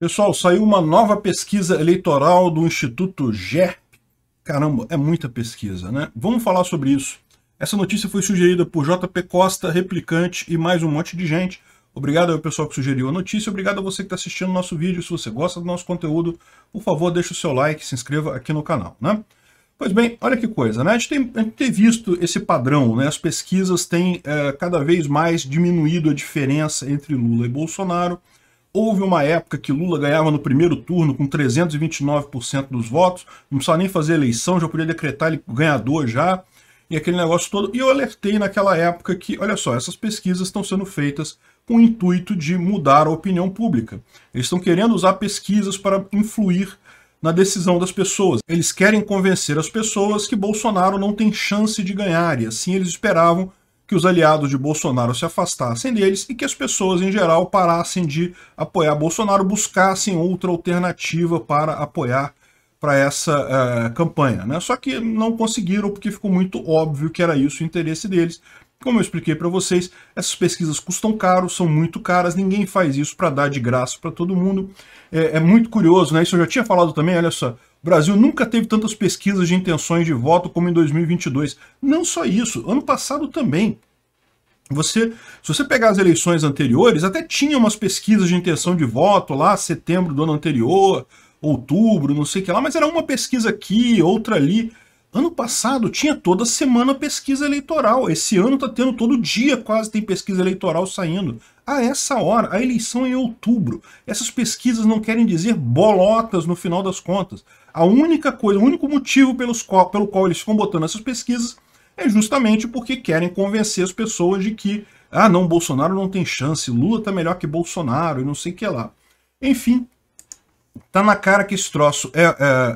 Pessoal, saiu uma nova pesquisa eleitoral do Instituto GERP. Caramba, é muita pesquisa, né? Vamos falar sobre isso. Essa notícia foi sugerida por JP Costa, Replicante e mais um monte de gente. Obrigado ao pessoal que sugeriu a notícia, obrigado a você que está assistindo o nosso vídeo. Se você gosta do nosso conteúdo, por favor, deixe o seu like, se inscreva aqui no canal, né? Pois bem, olha que coisa, né? A gente tem, a gente tem visto esse padrão, né? As pesquisas têm é, cada vez mais diminuído a diferença entre Lula e Bolsonaro. Houve uma época que Lula ganhava no primeiro turno com 329% dos votos, não precisava nem fazer eleição, já podia decretar ele ganhador já, e aquele negócio todo. E eu alertei naquela época que, olha só, essas pesquisas estão sendo feitas com o intuito de mudar a opinião pública. Eles estão querendo usar pesquisas para influir na decisão das pessoas. Eles querem convencer as pessoas que Bolsonaro não tem chance de ganhar, e assim eles esperavam que os aliados de Bolsonaro se afastassem deles e que as pessoas em geral parassem de apoiar Bolsonaro, buscassem outra alternativa para apoiar para essa uh, campanha. Né? Só que não conseguiram porque ficou muito óbvio que era isso o interesse deles. Como eu expliquei para vocês, essas pesquisas custam caro, são muito caras, ninguém faz isso para dar de graça para todo mundo. É, é, muito curioso, né? Isso eu já tinha falado também, olha só. O Brasil nunca teve tantas pesquisas de intenções de voto como em 2022. Não só isso, ano passado também. Você, se você pegar as eleições anteriores, até tinha umas pesquisas de intenção de voto lá, setembro do ano anterior, outubro, não sei o que lá, mas era uma pesquisa aqui, outra ali. Ano passado tinha toda semana pesquisa eleitoral. Esse ano tá tendo todo dia, quase tem pesquisa eleitoral saindo. A essa hora, a eleição é em outubro. Essas pesquisas não querem dizer bolotas no final das contas. A única coisa, o único motivo pelos qual, pelo qual eles ficam botando essas pesquisas é justamente porque querem convencer as pessoas de que, ah, não, Bolsonaro não tem chance, Lula tá melhor que Bolsonaro e não sei o que lá. Enfim, tá na cara que esse troço é,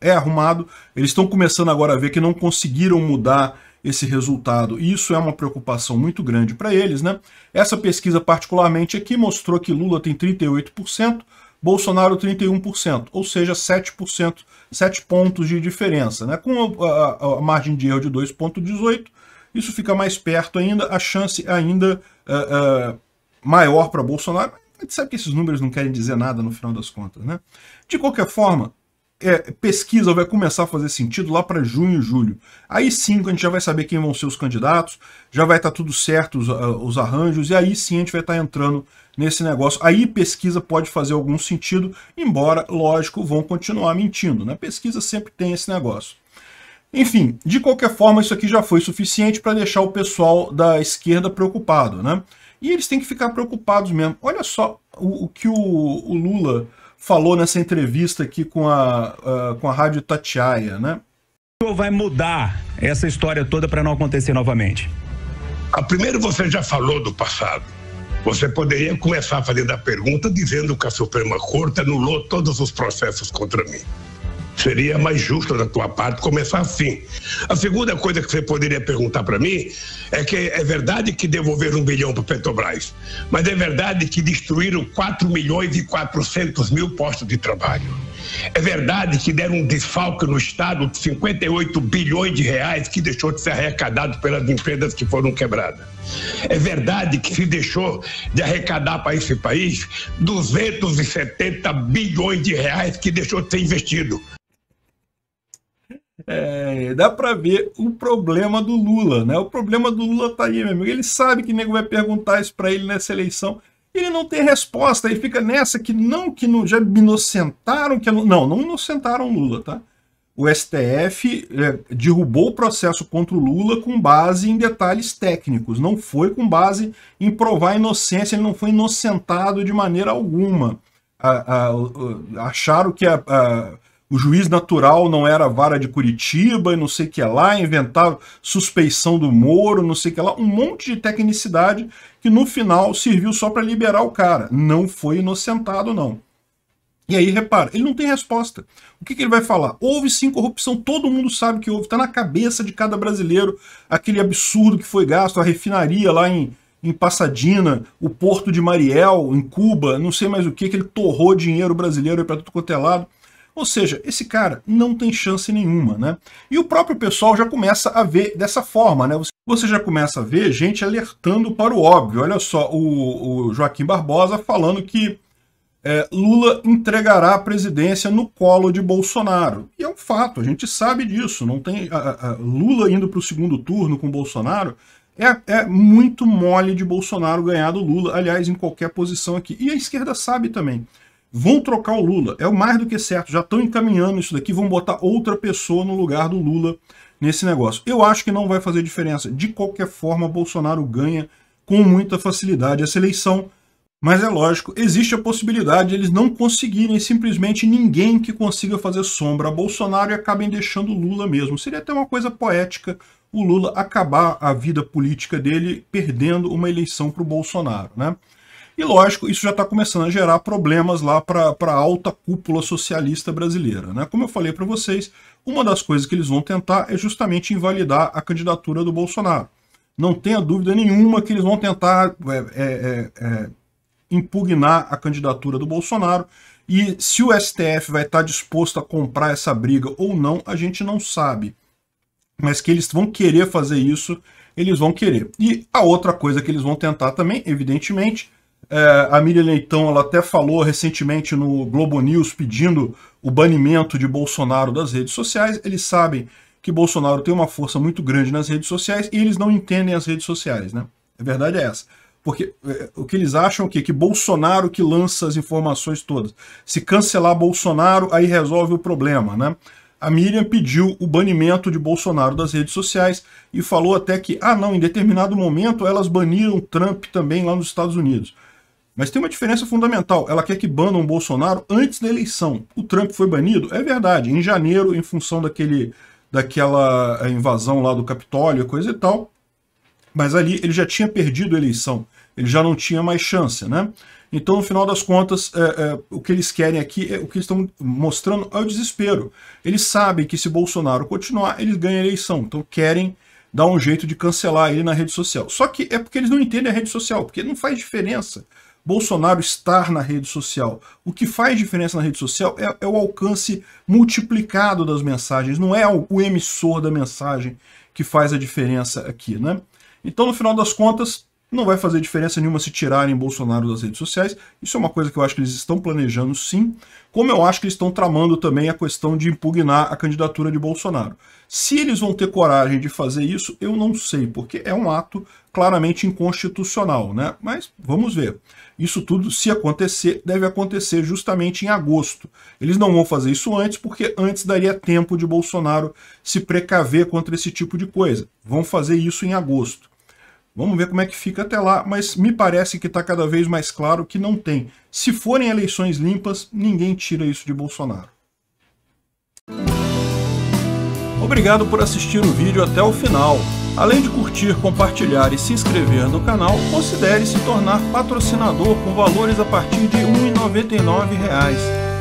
é, é arrumado. Eles estão começando agora a ver que não conseguiram mudar esse resultado. E isso é uma preocupação muito grande para eles, né? Essa pesquisa particularmente aqui mostrou que Lula tem 38%, Bolsonaro 31%, ou seja, 7%, 7 pontos de diferença. Né? Com a, a, a margem de erro de 2,18, isso fica mais perto ainda, a chance ainda uh, uh, maior para Bolsonaro. A gente sabe que esses números não querem dizer nada no final das contas. Né? De qualquer forma, é, pesquisa vai começar a fazer sentido lá para junho, e julho. Aí sim a gente já vai saber quem vão ser os candidatos, já vai estar tá tudo certo os, ah, os, arranjos, e aí sim a gente vai estar tá entrando nesse negócio. Aí pesquisa pode fazer algum sentido, embora, lógico, vão continuar mentindo. Né? Pesquisa sempre tem esse negócio. Enfim, de qualquer forma, isso aqui já foi suficiente para deixar o pessoal da esquerda preocupado. Né? E eles têm que ficar preocupados mesmo. Olha só o, o que o, o Lula falou nessa entrevista aqui com a, com a Rádio Tatiaia, né? Ou vai mudar essa história toda para não acontecer novamente? A ah, primeiro você já falou do passado. Você poderia começar fazendo a pergunta dizendo que a Suprema Corte anulou todos os processos contra mim. Seria mais justo da tua parte começar assim. A segunda coisa que você poderia perguntar para mim é que é verdade que devolveram um bilhão para Petrobras, mas é verdade que destruíram 4 milhões e 400 mil postos de trabalho. É verdade que deram um desfalque no Estado de 58 bilhões de reais que deixou de ser arrecadado pelas empresas que foram quebradas. É verdade que se deixou de arrecadar para esse país 270 bilhões de reais que deixou de ser investido. É, dá para ver o problema do Lula, né? O problema do Lula tá aí, meu amigo. Ele sabe que o nego vai perguntar isso para ele nessa eleição. Ele não tem resposta, ele fica nessa que não, que não, já inocentaram, que não, não inocentaram o Lula, tá? O STF é, derrubou o processo contra o Lula com base em detalhes técnicos, não foi com base em provar a inocência, ele não foi inocentado de maneira alguma. A, a, a, acharam que a o juiz natural não era a vara de Curitiba e não sei o que lá, inventava suspeição do Moro, não sei o que lá, um monte de tecnicidade que no final serviu só para liberar o cara. Não foi inocentado, não. E aí, repara, ele não tem resposta. O que, que ele vai falar? Houve sim corrupção, todo mundo sabe que houve, está na cabeça de cada brasileiro aquele absurdo que foi gasto, a refinaria lá em, em Pasadena, o porto de Mariel, em Cuba, não sei mais o que, que ele torrou dinheiro brasileiro para tudo quanto é lado. Ou seja, esse cara não tem chance nenhuma, né? E o próprio pessoal já começa a ver dessa forma, né? Você já começa a ver gente alertando para o óbvio. Olha só, o, o Joaquim Barbosa falando que é, Lula entregará a presidência no colo de Bolsonaro. E é um fato, a gente sabe disso. Não tem a, a Lula indo para o segundo turno com Bolsonaro é, é, muito mole de Bolsonaro ganhar do Lula, aliás, em qualquer posição aqui. E a esquerda sabe também vão trocar o Lula. É o mais do que certo. Já estão encaminhando isso daqui, vão botar outra pessoa no lugar do Lula nesse negócio. Eu acho que não vai fazer diferença. De qualquer forma, Bolsonaro ganha com muita facilidade essa eleição. Mas é lógico, existe a possibilidade de eles não conseguirem simplesmente ninguém que consiga fazer sombra a Bolsonaro e acabem deixando o Lula mesmo. Seria até uma coisa poética o Lula acabar a vida política dele perdendo uma eleição para o Bolsonaro, né? E lógico, isso já está começando a gerar problemas lá para a alta cúpula socialista brasileira. Né? Como eu falei para vocês, uma das coisas que eles vão tentar é justamente invalidar a candidatura do Bolsonaro. Não tenha dúvida nenhuma que eles vão tentar é, é, é, é impugnar a candidatura do Bolsonaro. E se o STF vai estar tá disposto a comprar essa briga ou não, a gente não sabe. Mas que eles vão querer fazer isso, eles vão querer. E a outra coisa que eles vão tentar também, evidentemente, é, a Miriam Leitão ela até falou recentemente no Globo News pedindo o banimento de Bolsonaro das redes sociais. Eles sabem que Bolsonaro tem uma força muito grande nas redes sociais e eles não entendem as redes sociais, né? A verdade é essa. Porque é, o que eles acham é que, que Bolsonaro que lança as informações todas. Se cancelar Bolsonaro, aí resolve o problema, né? A Miriam pediu o banimento de Bolsonaro das redes sociais e falou até que, ah não, em determinado momento elas baniram Trump também lá nos Estados Unidos. Mas tem uma diferença fundamental. Ela quer que banam o Bolsonaro antes da eleição. O Trump foi banido? É verdade. Em janeiro, em função daquele, daquela eh, invasão lá do Capitólio, coisa e tal. Mas ali ele já tinha perdido a eleição. Ele já não tinha mais chance, né? Então, no final das contas, é, é, o que eles querem aqui, é, o que estão mostrando é o desespero. Eles sabem que se Bolsonaro continuar, eles ganham a eleição. Então, querem dar um jeito de cancelar ele na rede social. Só que é porque eles não entendem a rede social, porque não faz diferença Bolsonaro estar na rede social. O que faz diferença na rede social é, é o alcance multiplicado das mensagens, não é o, o emissor da mensagem que faz a diferença aqui, né? Então, no final das contas, não vai fazer diferença nenhuma se tirarem Bolsonaro das redes sociais. Isso é uma coisa que eu acho que eles estão planejando sim. Como eu acho que eles estão tramando também a questão de impugnar a candidatura de Bolsonaro. Se eles vão ter coragem de fazer isso, eu não sei, porque é um ato claramente inconstitucional, né? Mas vamos ver. Isso tudo, se acontecer, deve acontecer justamente em agosto. Eles não vão fazer isso antes, porque antes daria tempo de Bolsonaro se precaver contra esse tipo de coisa. Vão fazer isso em agosto. Vamos ver como é que fica até lá, mas me parece que está cada vez mais claro que não tem. Se forem eleições limpas, ninguém tira isso de Bolsonaro. Obrigado por assistir o vídeo até o final. Além de curtir, compartilhar e se inscrever no canal, considere se tornar patrocinador com valores a partir de R$ 1,99